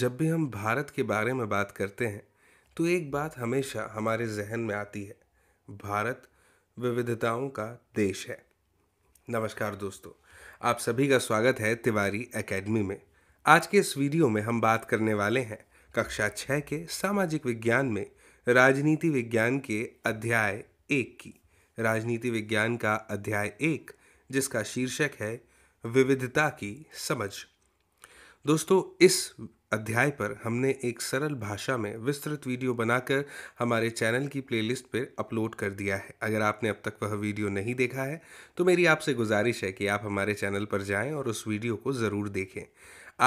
जब भी हम भारत के बारे में बात करते हैं तो एक बात हमेशा हमारे जहन में आती है भारत विविधताओं का देश है नमस्कार दोस्तों आप सभी का स्वागत है तिवारी एकेडमी में आज के इस वीडियो में हम बात करने वाले हैं कक्षा छः के सामाजिक विज्ञान में राजनीति विज्ञान के अध्याय एक की राजनीति विज्ञान का अध्याय एक जिसका शीर्षक है विविधता की समझ दोस्तों इस अध्याय पर हमने एक सरल भाषा में विस्तृत वीडियो बनाकर हमारे चैनल की प्लेलिस्ट पर अपलोड कर दिया है अगर आपने अब तक वह वीडियो नहीं देखा है तो मेरी आपसे गुजारिश है कि आप हमारे चैनल पर जाएं और उस वीडियो को ज़रूर देखें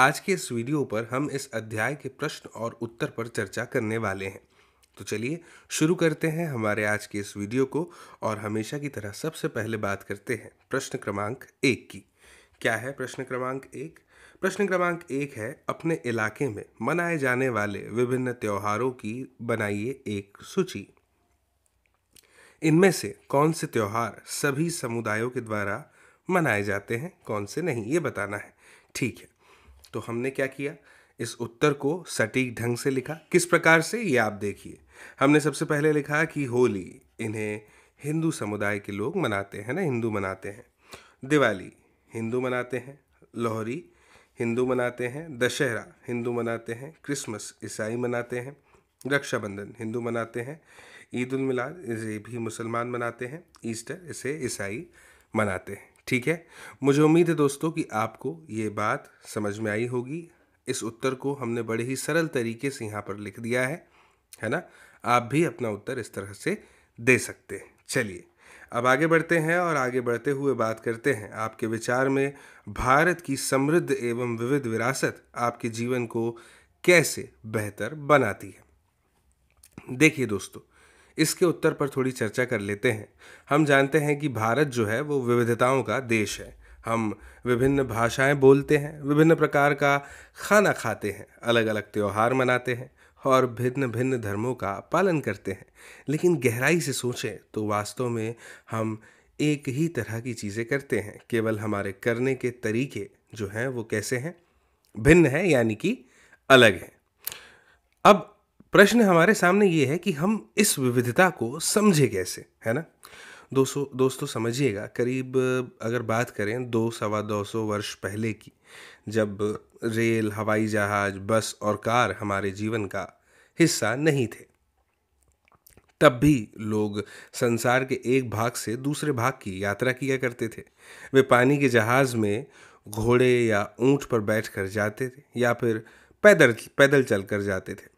आज के इस वीडियो पर हम इस अध्याय के प्रश्न और उत्तर पर चर्चा करने वाले हैं तो चलिए शुरू करते हैं हमारे आज के इस वीडियो को और हमेशा की तरह सबसे पहले बात करते हैं प्रश्न क्रमांक एक की क्या है प्रश्न क्रमांक एक प्रश्न क्रमांक एक है अपने इलाके में मनाए जाने वाले विभिन्न त्योहारों की बनाइए एक सूची इनमें से कौन से त्यौहार सभी समुदायों के द्वारा मनाए जाते हैं कौन से नहीं ये बताना है ठीक है तो हमने क्या किया इस उत्तर को सटीक ढंग से लिखा किस प्रकार से ये आप देखिए हमने सबसे पहले लिखा कि होली इन्हें हिंदू समुदाय के लोग मनाते हैं ना हिंदू मनाते हैं दिवाली हिंदू मनाते हैं लोहरी हिंदू मनाते हैं दशहरा हिंदू मनाते हैं क्रिसमस ईसाई मनाते हैं रक्षाबंधन हिंदू मनाते हैं ईद उल मिलाद इसे भी मुसलमान मनाते हैं ईस्टर इसे ईसाई मनाते हैं ठीक है मुझे उम्मीद है दोस्तों कि आपको ये बात समझ में आई होगी इस उत्तर को हमने बड़े ही सरल तरीके से यहाँ पर लिख दिया है है ना आप भी अपना उत्तर इस तरह से दे सकते हैं चलिए अब आगे बढ़ते हैं और आगे बढ़ते हुए बात करते हैं आपके विचार में भारत की समृद्ध एवं विविध विरासत आपके जीवन को कैसे बेहतर बनाती है देखिए दोस्तों इसके उत्तर पर थोड़ी चर्चा कर लेते हैं हम जानते हैं कि भारत जो है वो विविधताओं का देश है हम विभिन्न भाषाएं बोलते हैं विभिन्न प्रकार का खाना खाते हैं अलग अलग त्यौहार मनाते हैं और भिन्न भिन्न धर्मों का पालन करते हैं लेकिन गहराई से सोचें तो वास्तव में हम एक ही तरह की चीज़ें करते हैं केवल हमारे करने के तरीके जो हैं वो कैसे हैं भिन्न है यानी कि अलग है अब प्रश्न हमारे सामने ये है कि हम इस विविधता को समझे कैसे है ना दोस्तों दोस्तों समझिएगा करीब अगर बात करें दो सवा दो सौ वर्ष पहले की जब रेल हवाई जहाज बस और कार हमारे जीवन का हिस्सा नहीं थे तब भी लोग संसार के एक भाग से दूसरे भाग की यात्रा किया करते थे वे पानी के जहाज में घोड़े या ऊंट पर बैठकर जाते थे या फिर पैदल पैदल चल कर जाते थे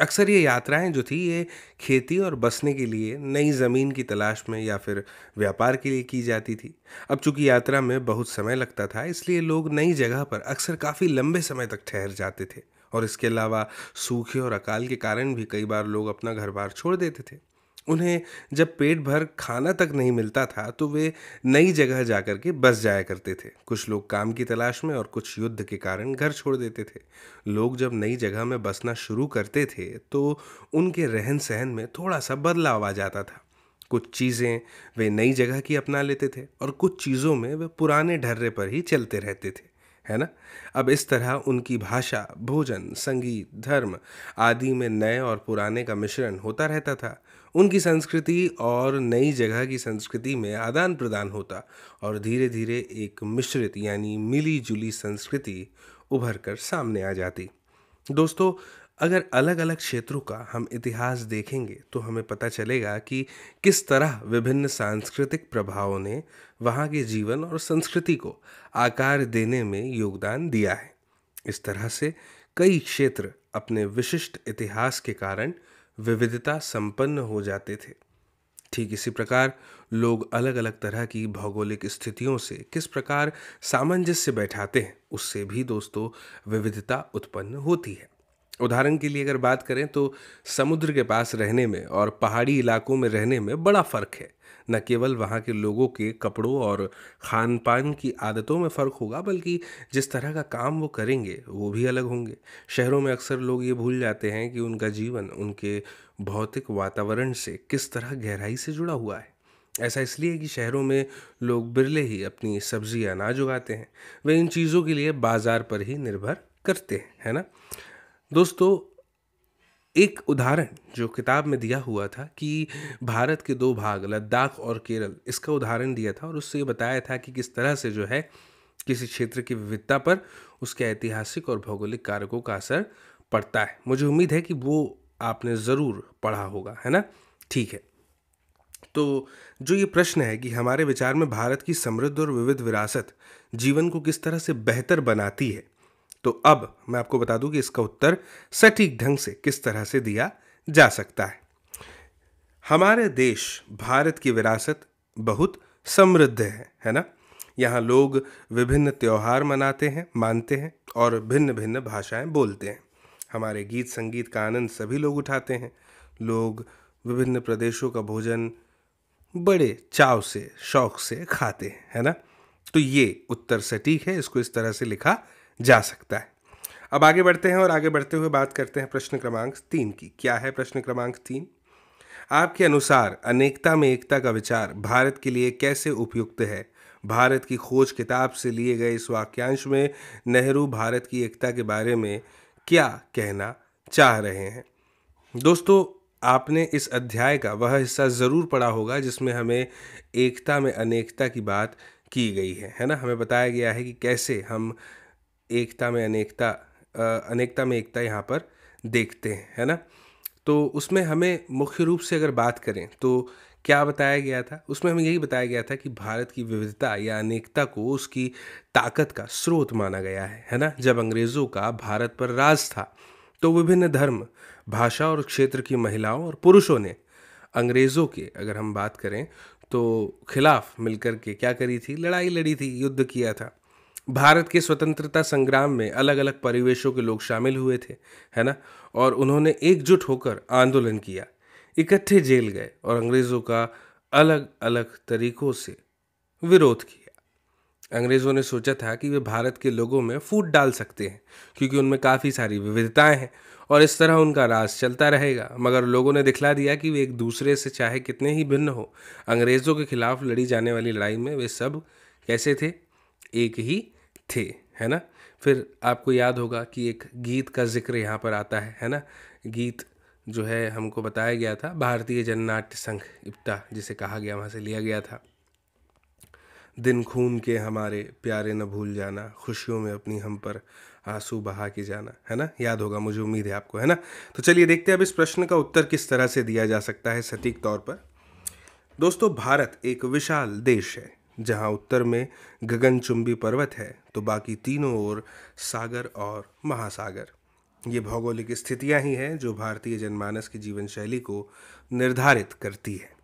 अक्सर ये यात्राएं जो थी ये खेती और बसने के लिए नई ज़मीन की तलाश में या फिर व्यापार के लिए की जाती थी अब चूंकि यात्रा में बहुत समय लगता था इसलिए लोग नई जगह पर अक्सर काफ़ी लंबे समय तक ठहर जाते थे और इसके अलावा सूखे और अकाल के कारण भी कई बार लोग अपना घर बार छोड़ देते थे उन्हें जब पेट भर खाना तक नहीं मिलता था तो वे नई जगह जा कर के बस जाया करते थे कुछ लोग काम की तलाश में और कुछ युद्ध के कारण घर छोड़ देते थे लोग जब नई जगह में बसना शुरू करते थे तो उनके रहन सहन में थोड़ा सा बदलाव आ जाता था कुछ चीज़ें वे नई जगह की अपना लेते थे और कुछ चीज़ों में वे पुराने ढर्रे पर ही चलते रहते थे है ना अब इस तरह उनकी भाषा भोजन संगीत धर्म आदि में नए और पुराने का मिश्रण होता रहता था उनकी संस्कृति और नई जगह की संस्कृति में आदान प्रदान होता और धीरे धीरे एक मिश्रित यानी मिली जुली संस्कृति उभर कर सामने आ जाती दोस्तों अगर अलग अलग क्षेत्रों का हम इतिहास देखेंगे तो हमें पता चलेगा कि किस तरह विभिन्न सांस्कृतिक प्रभावों ने वहाँ के जीवन और संस्कृति को आकार देने में योगदान दिया है इस तरह से कई क्षेत्र अपने विशिष्ट इतिहास के कारण विविधता संपन्न हो जाते थे ठीक इसी प्रकार लोग अलग अलग तरह की भौगोलिक स्थितियों से किस प्रकार सामंजस्य बैठाते हैं उससे भी दोस्तों विविधता उत्पन्न होती है उदाहरण के लिए अगर बात करें तो समुद्र के पास रहने में और पहाड़ी इलाकों में रहने में बड़ा फ़र्क है न केवल वहाँ के लोगों के कपड़ों और खान पान की आदतों में फ़र्क होगा बल्कि जिस तरह का काम वो करेंगे वो भी अलग होंगे शहरों में अक्सर लोग ये भूल जाते हैं कि उनका जीवन उनके भौतिक वातावरण से किस तरह गहराई से जुड़ा हुआ है ऐसा इसलिए कि शहरों में लोग बिरले ही अपनी सब्जी अनाज उगाते हैं वे इन चीज़ों के लिए बाज़ार पर ही निर्भर करते हैं है ना दोस्तों एक उदाहरण जो किताब में दिया हुआ था कि भारत के दो भाग लद्दाख और केरल इसका उदाहरण दिया था और उससे ये बताया था कि किस तरह से जो है किसी क्षेत्र की विविधता पर उसके ऐतिहासिक और भौगोलिक कारकों का असर पड़ता है मुझे उम्मीद है कि वो आपने ज़रूर पढ़ा होगा है ना ठीक है तो जो ये प्रश्न है कि हमारे विचार में भारत की समृद्ध और विविध विरासत जीवन को किस तरह से बेहतर बनाती है तो अब मैं आपको बता दूं कि इसका उत्तर सटीक ढंग से किस तरह से दिया जा सकता है हमारे देश भारत की विरासत बहुत समृद्ध है है ना यहाँ लोग विभिन्न त्यौहार मनाते हैं मानते हैं और भिन्न भिन्न भाषाएं बोलते हैं हमारे गीत संगीत का आनंद सभी लोग उठाते हैं लोग विभिन्न प्रदेशों का भोजन बड़े चाव से शौक से खाते हैं है ना तो ये उत्तर सटीक है इसको इस तरह से लिखा जा सकता है अब आगे बढ़ते हैं और आगे बढ़ते हुए बात करते हैं प्रश्न क्रमांक तीन की क्या है प्रश्न क्रमांक तीन आपके अनुसार अनेकता में एकता का विचार भारत के लिए कैसे उपयुक्त है भारत की खोज किताब से लिए गए इस वाक्यांश में नेहरू भारत की एकता के बारे में क्या कहना चाह रहे हैं दोस्तों आपने इस अध्याय का वह हिस्सा ज़रूर पढ़ा होगा जिसमें हमें एकता में अनेकता की बात की गई है है ना हमें बताया गया है कि कैसे हम एकता में अनेकता अनेकता में एकता यहाँ पर देखते हैं है ना तो उसमें हमें मुख्य रूप से अगर बात करें तो क्या बताया गया था उसमें हमें यही बताया गया था कि भारत की विविधता या अनेकता को उसकी ताकत का स्रोत माना गया है है ना जब अंग्रेज़ों का भारत पर राज था तो विभिन्न धर्म भाषा और क्षेत्र की महिलाओं और पुरुषों ने अंग्रेज़ों के अगर हम बात करें तो खिलाफ मिलकर के क्या करी थी लड़ाई लड़ी थी युद्ध किया था भारत के स्वतंत्रता संग्राम में अलग अलग परिवेशों के लोग शामिल हुए थे है ना और उन्होंने एकजुट होकर आंदोलन किया इकट्ठे जेल गए और अंग्रेज़ों का अलग अलग तरीकों से विरोध किया अंग्रेज़ों ने सोचा था कि वे भारत के लोगों में फूट डाल सकते हैं क्योंकि उनमें काफ़ी सारी विविधताएं हैं और इस तरह उनका राज चलता रहेगा मगर लोगों ने दिखला दिया कि वे एक दूसरे से चाहे कितने ही भिन्न हो अंग्रेज़ों के खिलाफ लड़ी जाने वाली लड़ाई में वे सब कैसे थे एक ही थे है ना फिर आपको याद होगा कि एक गीत का जिक्र यहाँ पर आता है है ना गीत जो है हमको बताया गया था भारतीय जननाट्य संघ इप्टा जिसे कहा गया वहाँ से लिया गया था दिन खून के हमारे प्यारे न भूल जाना खुशियों में अपनी हम पर आंसू बहा के जाना है ना याद होगा मुझे उम्मीद है आपको है ना तो चलिए देखते हैं अब इस प्रश्न का उत्तर किस तरह से दिया जा सकता है सटीक तौर पर दोस्तों भारत एक विशाल देश है जहां उत्तर में गगनचुंबी पर्वत है तो बाकी तीनों ओर सागर और महासागर ये भौगोलिक स्थितियां ही हैं जो भारतीय जनमानस की जीवन शैली को निर्धारित करती है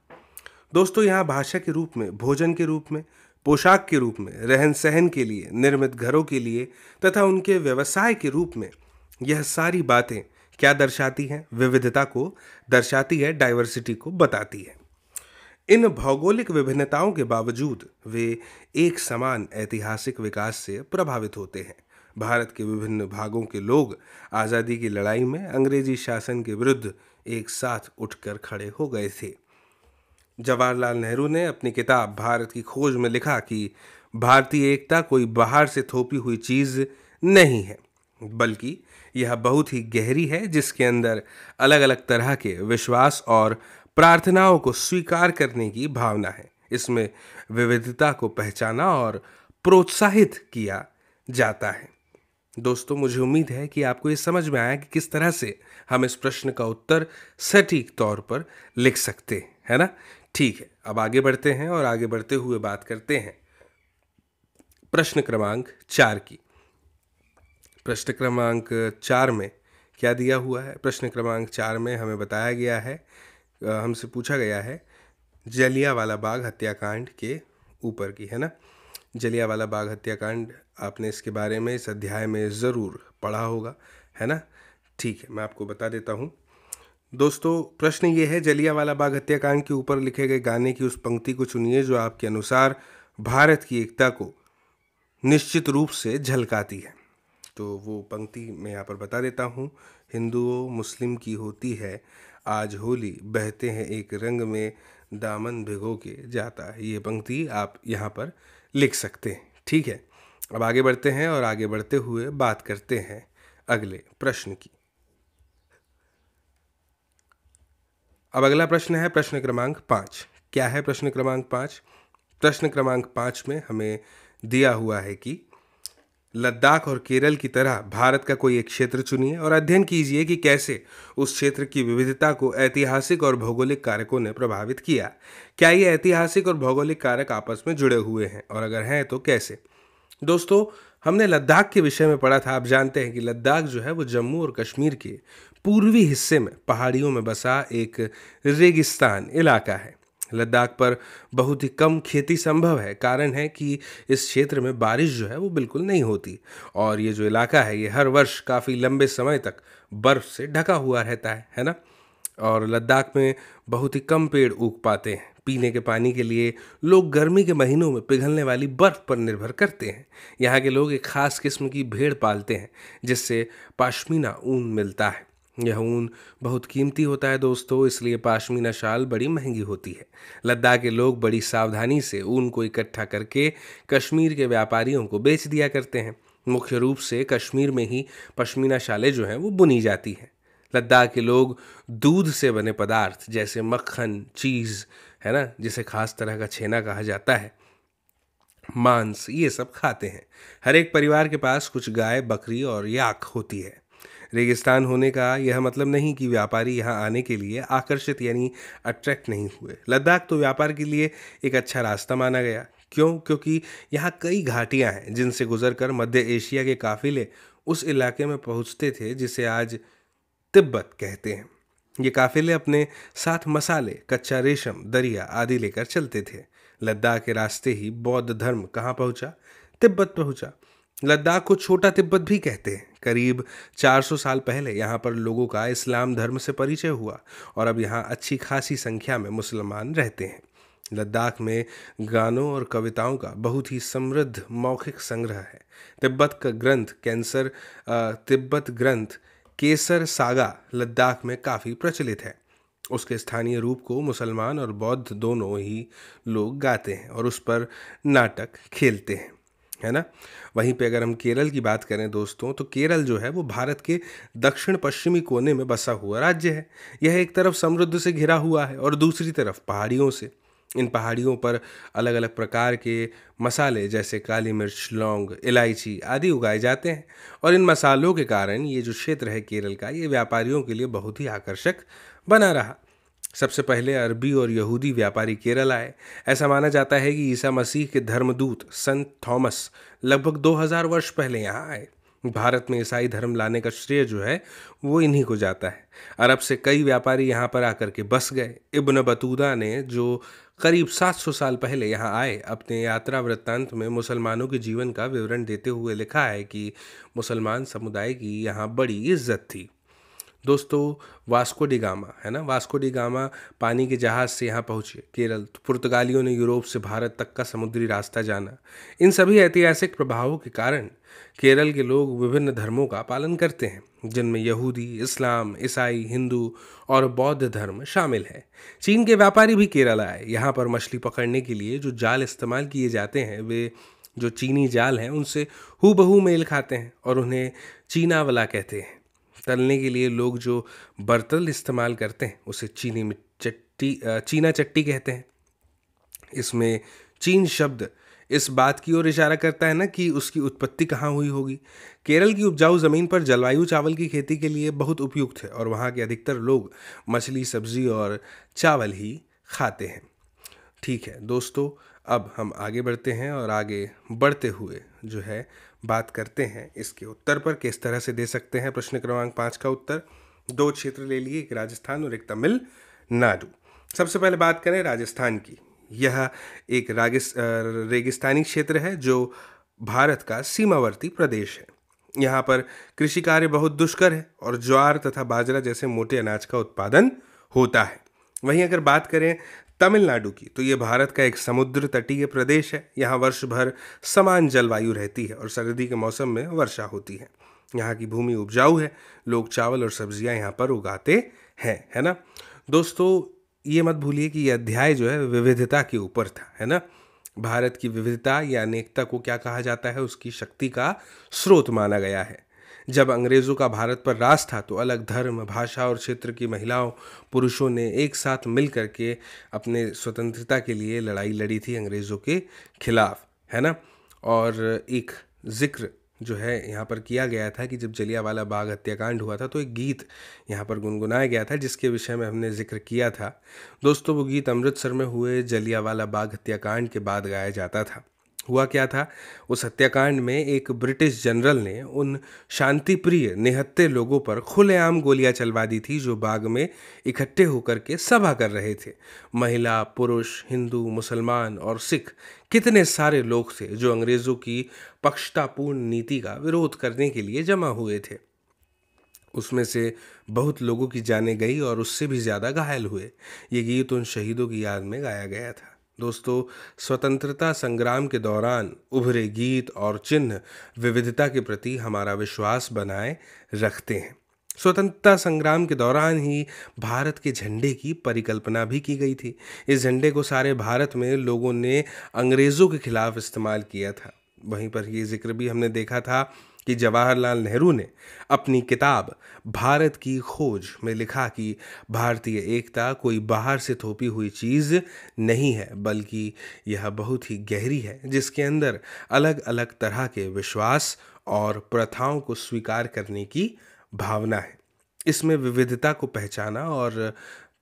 दोस्तों यहाँ भाषा के रूप में भोजन के रूप में पोशाक के रूप में रहन सहन के लिए निर्मित घरों के लिए तथा उनके व्यवसाय के रूप में यह सारी बातें क्या दर्शाती हैं विविधता को दर्शाती है डाइवर्सिटी को बताती है इन भौगोलिक विभिन्नताओं के बावजूद वे एक समान ऐतिहासिक विकास से प्रभावित होते हैं भारत के विभिन्न भागों के लोग आज़ादी की लड़ाई में अंग्रेजी शासन के विरुद्ध एक साथ उठकर खड़े हो गए थे जवाहरलाल नेहरू ने अपनी किताब भारत की खोज में लिखा कि भारतीय एकता कोई बाहर से थोपी हुई चीज़ नहीं है बल्कि यह बहुत ही गहरी है जिसके अंदर अलग अलग तरह के विश्वास और प्रार्थनाओं को स्वीकार करने की भावना है इसमें विविधता को पहचाना और प्रोत्साहित किया जाता है दोस्तों मुझे उम्मीद है कि आपको ये समझ में आया कि किस तरह से हम इस प्रश्न का उत्तर सटीक तौर पर लिख सकते हैं है ना ठीक है अब आगे बढ़ते हैं और आगे बढ़ते हुए बात करते हैं प्रश्न क्रमांक चार की प्रश्न क्रमांक चार में क्या दिया हुआ है प्रश्न क्रमांक चार में हमें बताया गया है हमसे पूछा गया है जलियावाला बाग हत्याकांड के ऊपर की है ना जलियावाला बाग हत्याकांड आपने इसके बारे में इस अध्याय में ज़रूर पढ़ा होगा है ना ठीक है मैं आपको बता देता हूँ दोस्तों प्रश्न ये है जलियावाला बाग हत्याकांड के ऊपर लिखे गए गाने की उस पंक्ति को चुनिए जो आपके अनुसार भारत की एकता को निश्चित रूप से झलकाती है तो वो पंक्ति मैं यहाँ पर बता देता हूँ हिंदुओं मुस्लिम की होती है आज होली बहते हैं एक रंग में दामन भिगो के जाता है ये पंक्ति आप यहाँ पर लिख सकते हैं ठीक है अब आगे बढ़ते हैं और आगे बढ़ते हुए बात करते हैं अगले प्रश्न की अब अगला प्रश्न है प्रश्न क्रमांक पाँच क्या है प्रश्न क्रमांक पाँच प्रश्न क्रमांक पाँच में हमें दिया हुआ है कि लद्दाख और केरल की तरह भारत का कोई एक क्षेत्र चुनिए और अध्ययन कीजिए कि कैसे उस क्षेत्र की विविधता को ऐतिहासिक और भौगोलिक कारकों ने प्रभावित किया क्या ये ऐतिहासिक और भौगोलिक कारक आपस में जुड़े हुए हैं और अगर हैं तो कैसे दोस्तों हमने लद्दाख के विषय में पढ़ा था आप जानते हैं कि लद्दाख जो है वो जम्मू और कश्मीर के पूर्वी हिस्से में पहाड़ियों में बसा एक रेगिस्तान इलाका है लद्दाख पर बहुत ही कम खेती संभव है कारण है कि इस क्षेत्र में बारिश जो है वो बिल्कुल नहीं होती और ये जो इलाका है ये हर वर्ष काफ़ी लंबे समय तक बर्फ़ से ढका हुआ रहता है है ना और लद्दाख में बहुत ही कम पेड़ उग पाते हैं पीने के पानी के लिए लोग गर्मी के महीनों में पिघलने वाली बर्फ़ पर निर्भर करते हैं यहाँ के लोग एक ख़ास किस्म की भेड़ पालते हैं जिससे पाशमीना ऊन मिलता है यह ऊन बहुत कीमती होता है दोस्तों इसलिए पाशमीना शाल बड़ी महंगी होती है लद्दाख के लोग बड़ी सावधानी से ऊन को इकट्ठा करके कश्मीर के व्यापारियों को बेच दिया करते हैं मुख्य रूप से कश्मीर में ही पश्मीना शालें जो हैं वो बुनी जाती हैं लद्दाख के लोग दूध से बने पदार्थ जैसे मक्खन चीज़ है ना जिसे खास तरह का छेना कहा जाता है मांस ये सब खाते हैं हर एक परिवार के पास कुछ गाय बकरी और याक होती है रेगिस्तान होने का यह मतलब नहीं कि व्यापारी यहाँ आने के लिए आकर्षित यानी अट्रैक्ट नहीं हुए लद्दाख तो व्यापार के लिए एक अच्छा रास्ता माना गया क्यों क्योंकि यहाँ कई घाटियाँ हैं जिनसे गुजरकर मध्य एशिया के काफिले उस इलाके में पहुँचते थे जिसे आज तिब्बत कहते हैं ये काफिले अपने साथ मसाले कच्चा रेशम दरिया आदि लेकर चलते थे लद्दाख के रास्ते ही बौद्ध धर्म कहाँ पहुँचा तिब्बत पहुँचा लद्दाख को छोटा तिब्बत भी कहते हैं करीब 400 साल पहले यहाँ पर लोगों का इस्लाम धर्म से परिचय हुआ और अब यहाँ अच्छी खासी संख्या में मुसलमान रहते हैं लद्दाख में गानों और कविताओं का बहुत ही समृद्ध मौखिक संग्रह है तिब्बत का ग्रंथ कैंसर तिब्बत ग्रंथ केसर सागा लद्दाख में काफ़ी प्रचलित है उसके स्थानीय रूप को मुसलमान और बौद्ध दोनों ही लोग गाते हैं और उस पर नाटक खेलते हैं है ना वहीं पे अगर हम केरल की बात करें दोस्तों तो केरल जो है वो भारत के दक्षिण पश्चिमी कोने में बसा हुआ राज्य है यह एक तरफ समृद्ध से घिरा हुआ है और दूसरी तरफ पहाड़ियों से इन पहाड़ियों पर अलग अलग प्रकार के मसाले जैसे काली मिर्च लौंग इलायची आदि उगाए जाते हैं और इन मसालों के कारण ये जो क्षेत्र है केरल का ये व्यापारियों के लिए बहुत ही आकर्षक बना रहा सबसे पहले अरबी और यहूदी व्यापारी केरल आए ऐसा माना जाता है कि ईसा मसीह के धर्मदूत संत थॉमस लगभग 2000 वर्ष पहले यहाँ आए भारत में ईसाई धर्म लाने का श्रेय जो है वो इन्हीं को जाता है अरब से कई व्यापारी यहाँ पर आकर के बस गए इब्न बतूदा ने जो करीब 700 साल पहले यहाँ आए अपने यात्रा वृत्तांत में मुसलमानों के जीवन का विवरण देते हुए लिखा है कि मुसलमान समुदाय की यहाँ बड़ी इज्जत थी दोस्तों वास्को डिगामा है ना वास्को डिगामा पानी के जहाज़ से यहाँ पहुँचे केरल पुर्तगालियों ने यूरोप से भारत तक का समुद्री रास्ता जाना इन सभी ऐतिहासिक प्रभावों के कारण केरल के लोग विभिन्न धर्मों का पालन करते हैं जिनमें यहूदी इस्लाम ईसाई हिंदू और बौद्ध धर्म शामिल है चीन के व्यापारी भी केरल आए यहाँ पर मछली पकड़ने के लिए जो जाल इस्तेमाल किए जाते हैं वे जो चीनी जाल हैं उनसे हु बहू मेल खाते हैं और उन्हें चीनावला कहते हैं तलने के लिए लोग जो बर्तल इस्तेमाल करते हैं उसे चीनी चट्टी चीना चट्टी कहते हैं इसमें चीन शब्द इस बात की ओर इशारा करता है ना कि उसकी उत्पत्ति कहाँ हुई होगी केरल की उपजाऊ ज़मीन पर जलवायु चावल की खेती के लिए बहुत उपयुक्त है और वहाँ के अधिकतर लोग मछली सब्जी और चावल ही खाते हैं ठीक है दोस्तों अब हम आगे बढ़ते हैं और आगे बढ़ते हुए जो है बात करते हैं इसके उत्तर पर किस तरह से दे सकते हैं प्रश्न क्रमांक पाँच का उत्तर दो क्षेत्र ले लिए एक राजस्थान और एक तमिलनाडु सबसे पहले बात करें राजस्थान की यह एक रेगिस्तानी क्षेत्र है जो भारत का सीमावर्ती प्रदेश है यहाँ पर कृषि कार्य बहुत दुष्कर है और ज्वार तथा बाजरा जैसे मोटे अनाज का उत्पादन होता है वहीं अगर बात करें तमिलनाडु की तो ये भारत का एक समुद्र तटीय प्रदेश है यहाँ वर्ष भर समान जलवायु रहती है और सर्दी के मौसम में वर्षा होती है यहाँ की भूमि उपजाऊ है लोग चावल और सब्जियाँ यहाँ पर उगाते हैं है ना दोस्तों ये मत भूलिए कि यह अध्याय जो है विविधता के ऊपर था है ना भारत की विविधता या अनेकता को क्या कहा जाता है उसकी शक्ति का स्रोत माना गया है जब अंग्रेज़ों का भारत पर राज था तो अलग धर्म भाषा और क्षेत्र की महिलाओं पुरुषों ने एक साथ मिल करके अपने स्वतंत्रता के लिए लड़ाई लड़ी थी अंग्रेज़ों के खिलाफ है ना और एक जिक्र जो है यहाँ पर किया गया था कि जब जलियावाला बाग हत्याकांड हुआ था तो एक गीत यहाँ पर गुनगुनाया गया था जिसके विषय में हमने जिक्र किया था दोस्तों वो गीत अमृतसर में हुए जलियावाला बाग हत्याकांड के बाद गाया जाता था हुआ क्या था उस हत्याकांड में एक ब्रिटिश जनरल ने उन शांतिप्रिय निहत्ते लोगों पर खुलेआम गोलियां चलवा दी थी जो बाग में इकट्ठे होकर के सभा कर रहे थे महिला पुरुष हिंदू मुसलमान और सिख कितने सारे लोग थे जो अंग्रेज़ों की पक्षतापूर्ण नीति का विरोध करने के लिए जमा हुए थे उसमें से बहुत लोगों की जाने गई और उससे भी ज़्यादा घायल हुए ये गीत उन शहीदों की याद में गाया गया था दोस्तों स्वतंत्रता संग्राम के दौरान उभरे गीत और चिन्ह विविधता के प्रति हमारा विश्वास बनाए रखते हैं स्वतंत्रता संग्राम के दौरान ही भारत के झंडे की परिकल्पना भी की गई थी इस झंडे को सारे भारत में लोगों ने अंग्रेज़ों के खिलाफ इस्तेमाल किया था वहीं पर ये जिक्र भी हमने देखा था कि जवाहरलाल नेहरू ने अपनी किताब भारत की खोज में लिखा कि भारतीय एकता कोई बाहर से थोपी हुई चीज़ नहीं है बल्कि यह बहुत ही गहरी है जिसके अंदर अलग अलग तरह के विश्वास और प्रथाओं को स्वीकार करने की भावना है इसमें विविधता को पहचाना और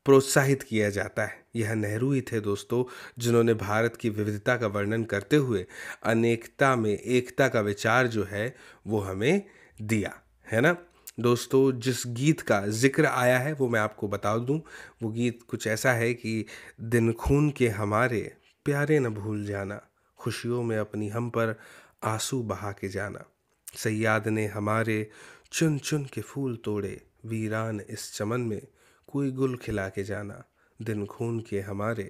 प्रोत्साहित किया जाता है यह नेहरू ही थे दोस्तों जिन्होंने भारत की विविधता का वर्णन करते हुए अनेकता में एकता का विचार जो है वो हमें दिया है ना दोस्तों जिस गीत का जिक्र आया है वो मैं आपको बता दूं वो गीत कुछ ऐसा है कि दिन खून के हमारे प्यारे न भूल जाना खुशियों में अपनी हम पर आंसू बहा के जाना सयाद ने हमारे चुन चुन के फूल तोड़े वीरान इस चमन में कोई गुल खिला के जाना दिन खून के हमारे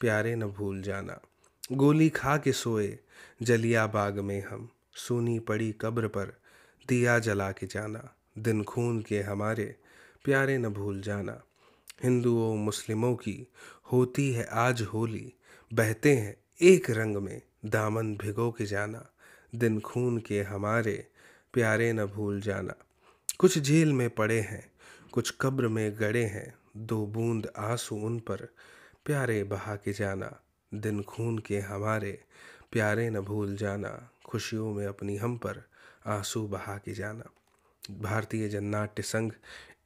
प्यारे न भूल जाना गोली खा के सोए जलिया बाग में हम सूनी पड़ी कब्र पर दिया जला के जाना दिन खून के हमारे प्यारे न भूल जाना हिंदुओं मुस्लिमों की होती है आज होली बहते हैं एक रंग में दामन भिगो के जाना दिन खून के हमारे प्यारे न भूल जाना कुछ झील में पड़े हैं कुछ कब्र में गड़े हैं दो बूंद आंसू उन पर प्यारे बहा के जाना दिन खून के हमारे प्यारे न भूल जाना खुशियों में अपनी हम पर आंसू बहा के जाना भारतीय जननाट्य संघ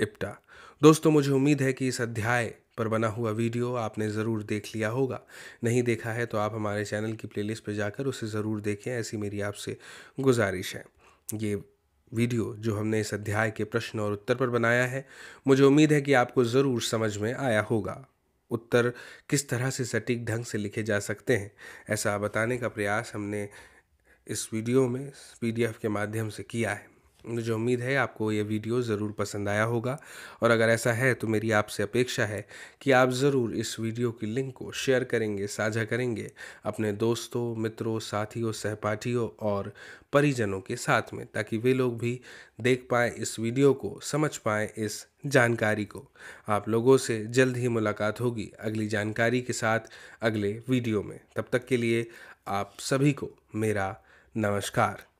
इप्टा दोस्तों मुझे उम्मीद है कि इस अध्याय पर बना हुआ वीडियो आपने ज़रूर देख लिया होगा नहीं देखा है तो आप हमारे चैनल की प्लेलिस्ट पर जाकर उसे ज़रूर देखें ऐसी मेरी आपसे गुजारिश है ये वीडियो जो हमने इस अध्याय के प्रश्न और उत्तर पर बनाया है मुझे उम्मीद है कि आपको ज़रूर समझ में आया होगा उत्तर किस तरह से सटीक ढंग से लिखे जा सकते हैं ऐसा बताने का प्रयास हमने इस वीडियो में पीडीएफ के माध्यम से किया है मुझे उम्मीद है आपको ये वीडियो ज़रूर पसंद आया होगा और अगर ऐसा है तो मेरी आपसे अपेक्षा है कि आप ज़रूर इस वीडियो की लिंक को शेयर करेंगे साझा करेंगे अपने दोस्तों मित्रों साथियों सहपाठियों और परिजनों के साथ में ताकि वे लोग भी देख पाएँ इस वीडियो को समझ पाएँ इस जानकारी को आप लोगों से जल्द ही मुलाकात होगी अगली जानकारी के साथ अगले वीडियो में तब तक के लिए आप सभी को मेरा नमस्कार